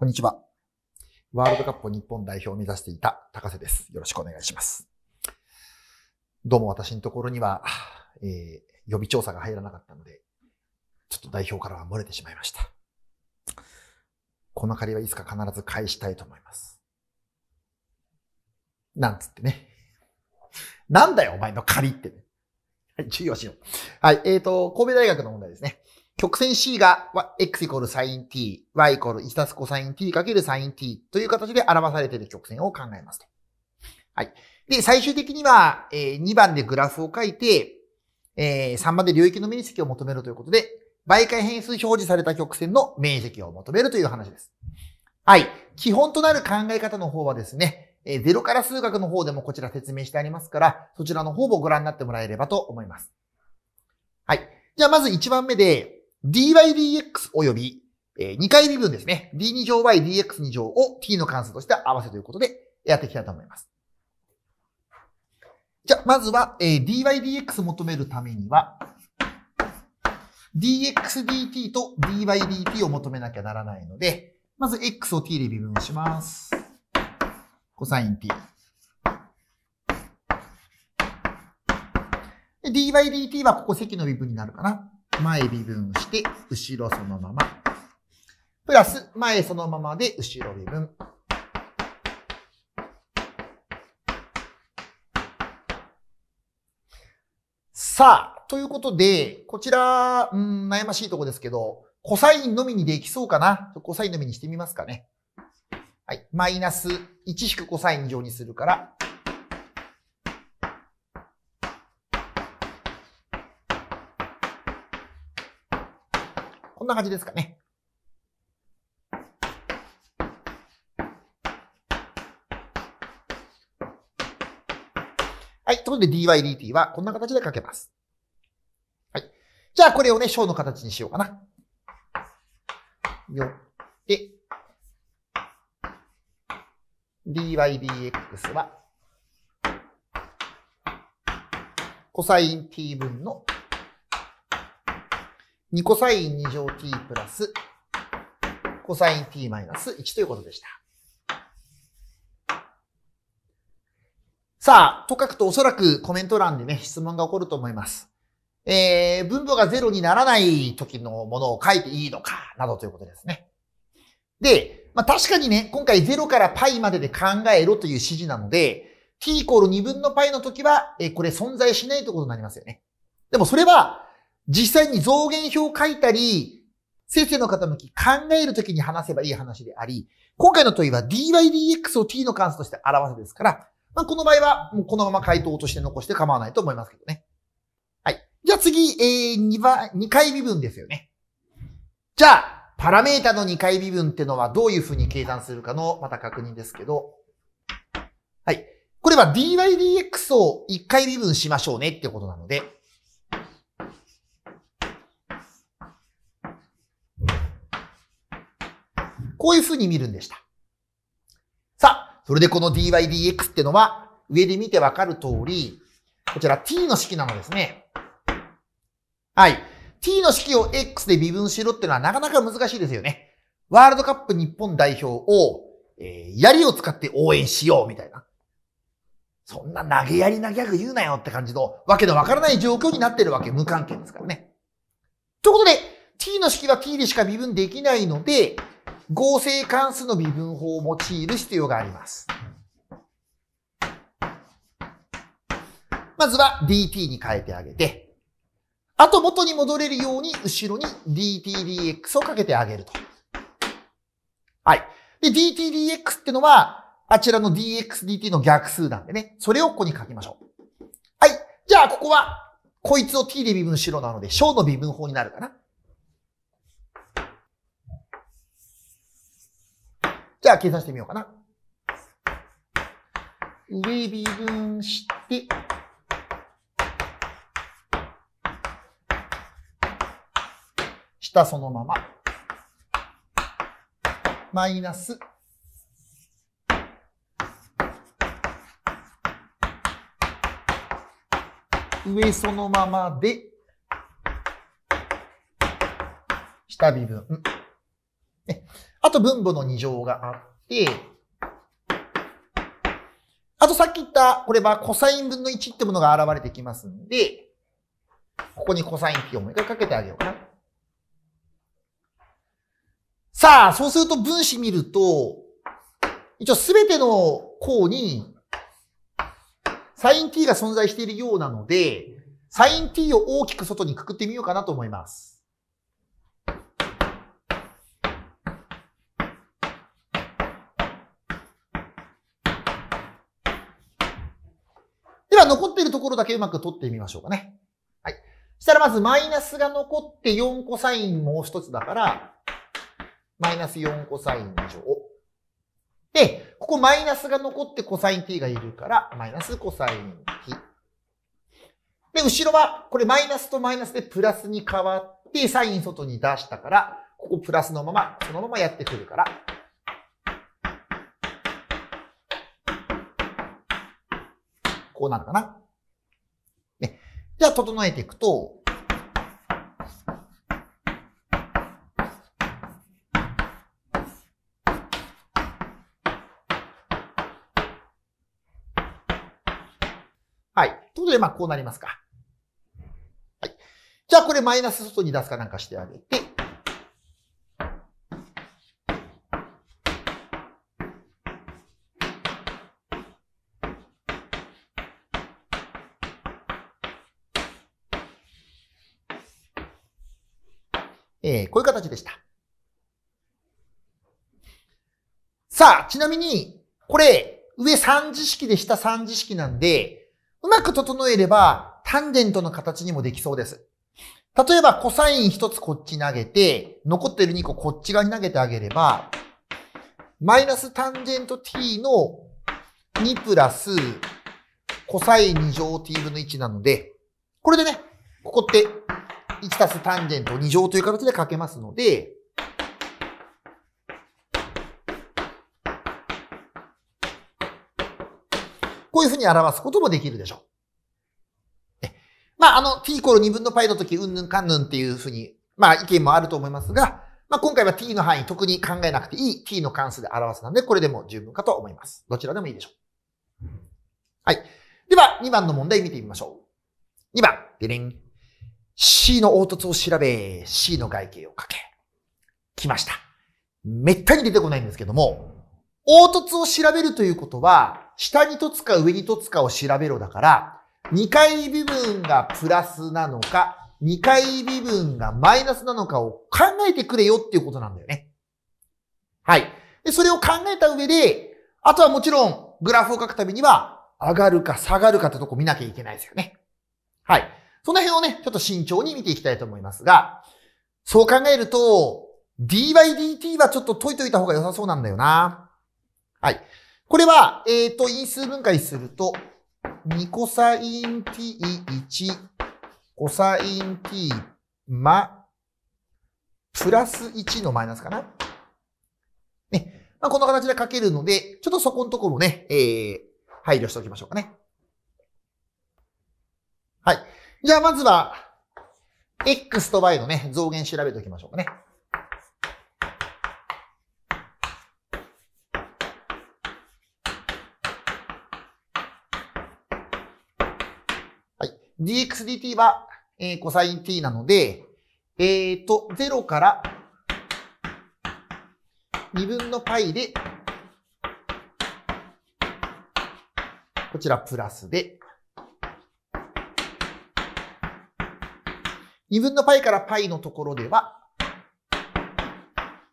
こんにちは。ワールドカップ日本代表を目指していた高瀬です。よろしくお願いします。どうも私のところには、えー、予備調査が入らなかったので、ちょっと代表からは漏れてしまいました。この借りはいつか必ず返したいと思います。なんつってね。なんだよ、お前の借りって、ね。はい、注意をしよう。はい、えっ、ー、と、神戸大学の問題ですね。曲線 C が x イコール sin t、y イコール1たす cosine t かける sin t という形で表されている曲線を考えますと。はい。で、最終的には、え2番でグラフを書いて、え3番で領域の面積を求めるということで、媒介変数表示された曲線の面積を求めるという話です。はい。基本となる考え方の方はですね、え0から数学の方でもこちら説明してありますから、そちらの方もご覧になってもらえればと思います。はい。じゃあまず1番目で、dydx 及び、えー、2回微分ですね。d2 乗 ydx2 乗を t の関数として合わせということでやっていきたいと思います。じゃあ、まずは、えー、dydx 求めるためには、dxdt と dydt を求めなきゃならないので、まず x を t で微分します。コサイン t。dydt はここ積の微分になるかな。前微分して、後ろそのまま。プラス、前そのままで、後ろ微分。さあ、ということで、こちら、うん、悩ましいとこですけど、コサインのみにできそうかなコサインのみにしてみますかね。はい。マイナス1引くコサイン上にするから、な感じですかね。はい。ということで dydt はこんな形で書けます。はい。じゃあこれをね、小の形にしようかな。よって、dydx は、コサイン t 分の2コサイン2乗 t プラス、コサイン t マイナス1ということでした。さあ、と書くとおそらくコメント欄でね、質問が起こると思います。えー、分母がゼロにならない時のものを書いていいのか、などということですね。で、まあ、確かにね、今回0から π までで考えろという指示なので、t イコール2分の π の時は、えー、これ存在しないということになりますよね。でもそれは、実際に増減表を書いたり、先生の傾き考えるときに話せばいい話であり、今回の問いは dydx を t の関数として表せですから、まあ、この場合はもうこのまま回答として残して構わないと思いますけどね。はい。じゃあ次、えー、2番、2回微分ですよね。じゃあ、パラメータの2回微分ってのはどういうふうに計算するかのまた確認ですけど、はい。これは dydx を1回微分しましょうねってことなので、こういうふうに見るんでした。さあ、それでこの dydx ってのは、上で見てわかる通り、こちら t の式なのですね。はい。t の式を x で微分しろってのはなかなか難しいですよね。ワールドカップ日本代表を、えー、槍を使って応援しようみたいな。そんな投げやりなギャグ言うなよって感じの、わけのわからない状況になってるわけ、無関係ですからね。ということで、t の式は t でしか微分できないので、合成関数の微分法を用いる必要があります。まずは dt に変えてあげて、あと元に戻れるように後ろに dtdx をかけてあげると。はい。で、dtdx ってのは、あちらの dxdt の逆数なんでね、それをここに書きましょう。はい。じゃあ、ここは、こいつを t で微分しろなので、小の微分法になるかな。ゃあ計算してみようかな。上微分して、下そのまま、マイナス、上そのままで、下微分。あと分母の2乗があって、あとさっき言った、これはコサイン分の1ってものが現れてきますんで、ここにコサインもう一回かけてあげようかな。さあ、そうすると分子見ると、一応すべての項に、サイン t が存在しているようなので、サイン t を大きく外にくくってみようかなと思います。は残っているところだけうまく取ってみましょうかね。はい。したらまずマイナスが残って4コサインもう一つだから、マイナス4コサイン以上。で、ここマイナスが残ってコサイン t がいるから、マイナスコサイン t。で、後ろは、これマイナスとマイナスでプラスに変わって、サイン外に出したから、ここプラスのまま、そのままやってくるから、こうなるかな。ね。じゃあ、整えていくと、はい。ということで、まあ、こうなりますか。はい。じゃあ、これマイナス外に出すかなんかしてあげて、えー、こういう形でした。さあ、ちなみに、これ、上3次式で下3次式なんで、うまく整えれば、タンジェントの形にもできそうです。例えば、コサイン1つこっち投げて、残ってる2個こっち側に投げてあげれば、マイナスタンジェント t の2プラス、コサイン2乗 t 分の1なので、これでね、ここって1たすタンジェント2乗という形で書けますので、こういうふうに表すこともできるでしょう。まあ、あの、t イコール2分の π の時、うんぬんかんぬんっていうふうに、まあ、意見もあると思いますが、まあ、今回は t の範囲、特に考えなくていい t の関数で表すので、これでも十分かと思います。どちらでもいいでしょう。はい。では、2番の問題見てみましょう。2番、デリン。C の凹凸を調べ、C の外形を書け。来ました。めったに出てこないんですけども、凹凸を調べるということは、下に凸か上に凸かを調べろだから、2階微分がプラスなのか、2階微分がマイナスなのかを考えてくれよっていうことなんだよね。はい。で、それを考えた上で、あとはもちろん、グラフを書くためには、上がるか下がるかってとこ見なきゃいけないですよね。はい。その辺をね、ちょっと慎重に見ていきたいと思いますが、そう考えると、dydt はちょっと解いといた方が良さそうなんだよな。はい。これは、えっ、ー、と、因数分解すると、2コサイン t1 コサイン t ま、プラス1のマイナスかな。ね。まあ、この形で書けるので、ちょっとそこのところね、えー、配慮しておきましょうかね。はい。じゃあまずは、x と y のね、増減調べておきましょうかね。はい。dxdt は、えー、コサイン t なので、えっ、ー、と、0から2分の π で、こちらプラスで、2分の π から π のところでは、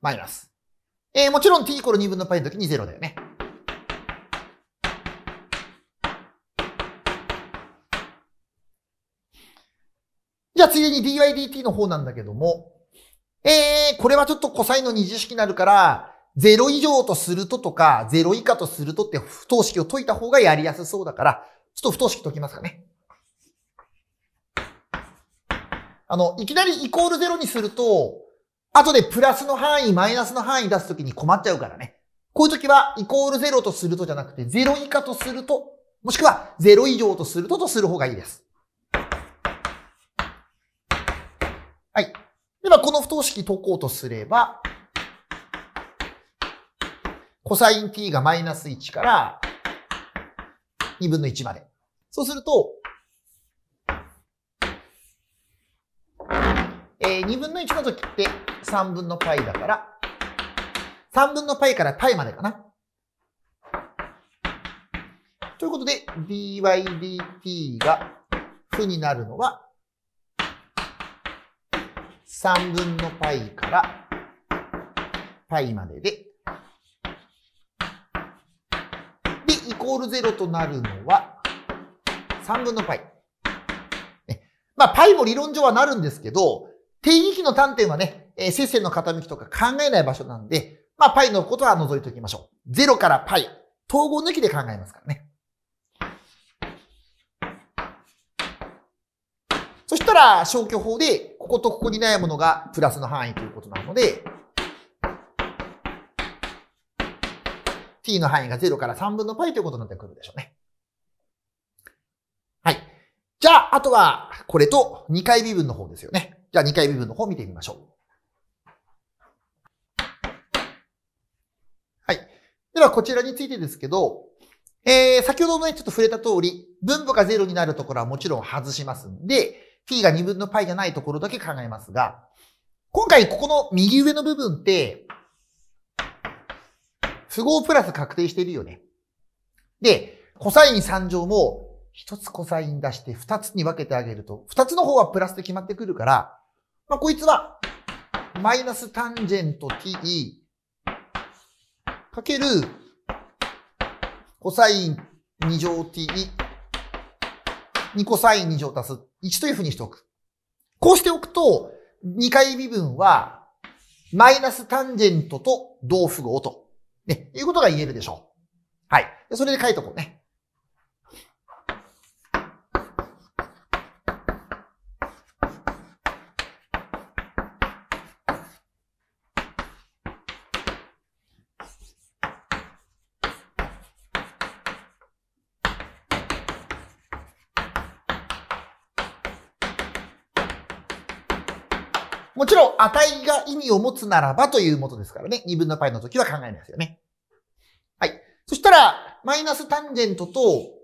マイナス。えー、もちろん t イコール2分の π の時に0だよね。じゃあ、ついでに dydt の方なんだけども、えー、これはちょっと cos の二次式になるから、0以上とするととか、0以下とするとって不等式を解いた方がやりやすそうだから、ちょっと不等式解きますかね。あの、いきなりイコールゼロにすると、後でプラスの範囲、マイナスの範囲出すときに困っちゃうからね。こういうときは、イコールゼロとするとじゃなくて、ゼロ以下とすると、もしくは、ゼロ以上とするととする方がいいです。はい。では、この不等式解こうとすれば、コサイン t がマイナス1から2分の1まで。そうすると、えー、2分の1の時って3分の π だから、3分の π から π までかな。ということで、dydt が負になるのは、3分の π から π までで、で、イコール0となるのは、3分の π。まあ、π も理論上はなるんですけど、定義域の端点はね、えー、接線の傾きとか考えない場所なんで、まあ、パイのことは除いておきましょう。0からパイ。統合抜きで考えますからね。そしたら、消去法で、こことここにないものがプラスの範囲ということなので、t の範囲が0から3分の π ということになってくるでしょうね。はい。じゃあ、あとは、これと2回微分の方ですよね。じゃあ2回部分の方を見てみましょう。はい。ではこちらについてですけど、えー、先ほどもね、ちょっと触れた通り、分母が0になるところはもちろん外しますんで、t が2分の π じゃないところだけ考えますが、今回ここの右上の部分って、符号プラス確定してるよね。で、コサイン3乗も、1つコサイン出して2つに分けてあげると、2つの方はプラスで決まってくるから、まあ、こいつは、マイナスタンジェント t かける、コサイン2乗 t 2コサイン2乗足す1というふうにしておく。こうしておくと、2回微分は、マイナスタンジェントと同符号と、ね、いうことが言えるでしょう。はい。それで書いとこうね。もちろん値が意味を持つならばというもとですからね。2分の π の時は考えないですよね。はい。そしたら、マイナスタンジェントと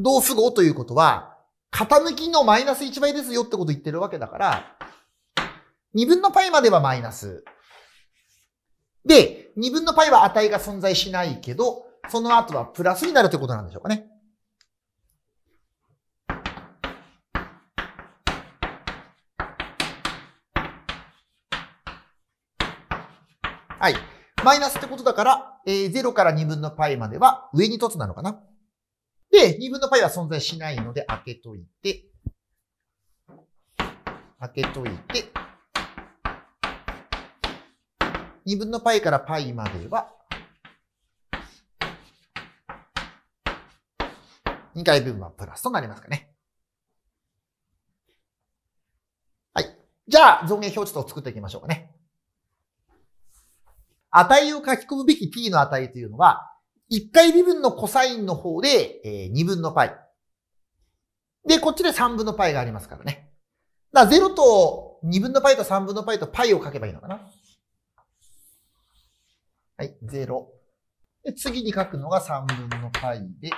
同数号ということは、傾きのマイナス1倍ですよってこと言ってるわけだから、2分の π まではマイナス。で、2分の π は値が存在しないけど、その後はプラスになるということなんでしょうかね。はい。マイナスってことだから、えー、0から2分の π までは上に凸なのかな。で、2分の π は存在しないので開けといて、開けといて、2分の π から π までは、2回分はプラスとなりますかね。はい。じゃあ、造形表示図を作っていきましょうかね。値を書き込むべき p の値というのは、1回微分のコサインの方で、えー、2分の π。で、こっちで3分の π がありますからね。だから0と2分の π と3分の π と π を書けばいいのかな。はい、0。で、次に書くのが3分の π で、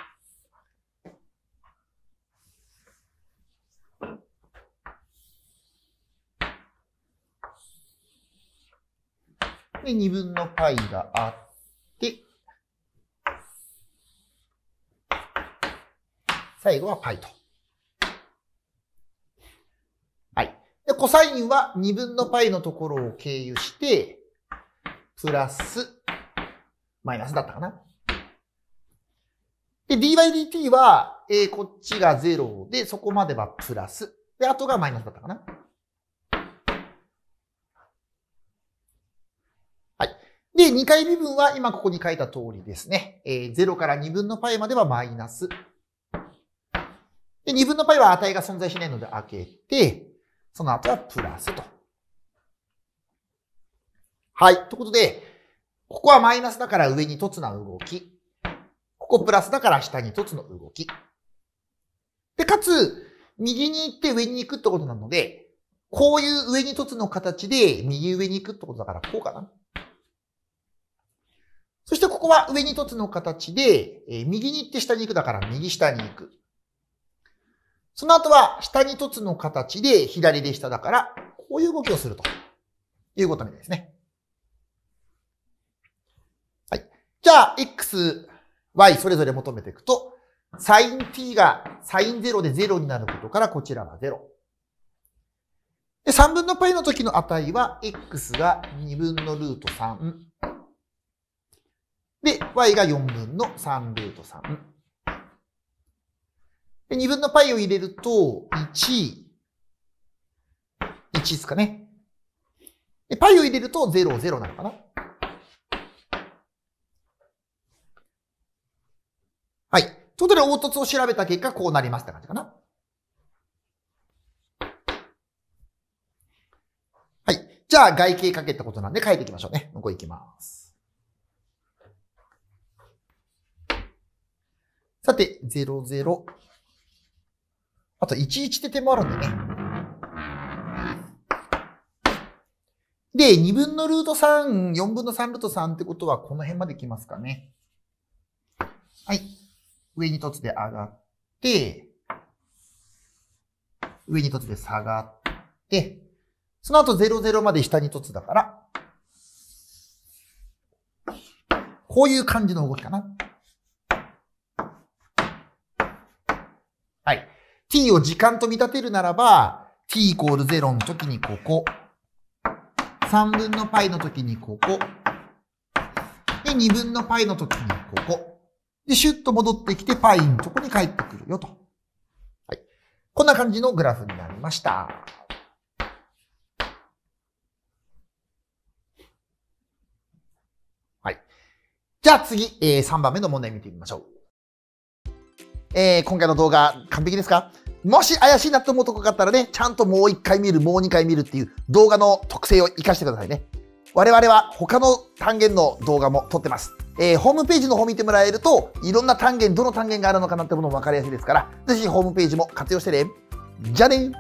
で、2分の π があって、最後は π と。はい。で、コサインは2分の π のところを経由して、プラス、マイナスだったかな。で、dydt は、えー、こっちが0で、そこまではプラス。で、あとがマイナスだったかな。で、2回微分は今ここに書いた通りですね。えー、0から2分の π まではマイナス。で、2分の π は値が存在しないので開けて、その後はプラスと。はい。ということで、ここはマイナスだから上に凸な動き。ここプラスだから下に凸の動き。で、かつ、右に行って上に行くってことなので、こういう上に凸の形で右上に行くってことだからこうかな。ここは上に凸の形で、え右に行って下に行くだから右下に行く。その後は下に凸の形で左で下だから、こういう動きをするということみたいですね。はい。じゃあ、x、y それぞれ求めていくと、サイン t がサイン0で0になることからこちらは0。で、3分の π の時の値は、x が2分のルート3。で、y が4分の3ルート3。で、2分の π を入れると、1、1ですかね。で、π を入れると、0、0なのかな。はい。ということで、凹凸を調べた結果、こうなりました感じかな。はい。じゃあ、外形かけたことなんで書いていきましょうね。ここ行きます。さて、00。あと11って手もあるんでね。で、2分のルート3、4分の3ルート3ってことはこの辺まで来ますかね。はい。上に凸で上がって、上に凸で下がって、その後00まで下に凸だから、こういう感じの動きかな。t を時間と見立てるならば、t イコール0の時にここ。3分の π の時にここ。で、2分の π の時にここ。で、シュッと戻ってきて π のとこに帰ってくるよと。はい。こんな感じのグラフになりました。はい。じゃあ次、えー、3番目の問題見てみましょう。えー、今回の動画完璧ですかもし怪しいなと思うとこがあったらね、ちゃんともう一回見る、もう二回見るっていう動画の特性を活かしてくださいね。我々は他の単元の動画も撮ってます。えー、ホームページの方見てもらえると、いろんな単元、どの単元があるのかなってものも分かりやすいですから、ぜひホームページも活用してね。じゃあね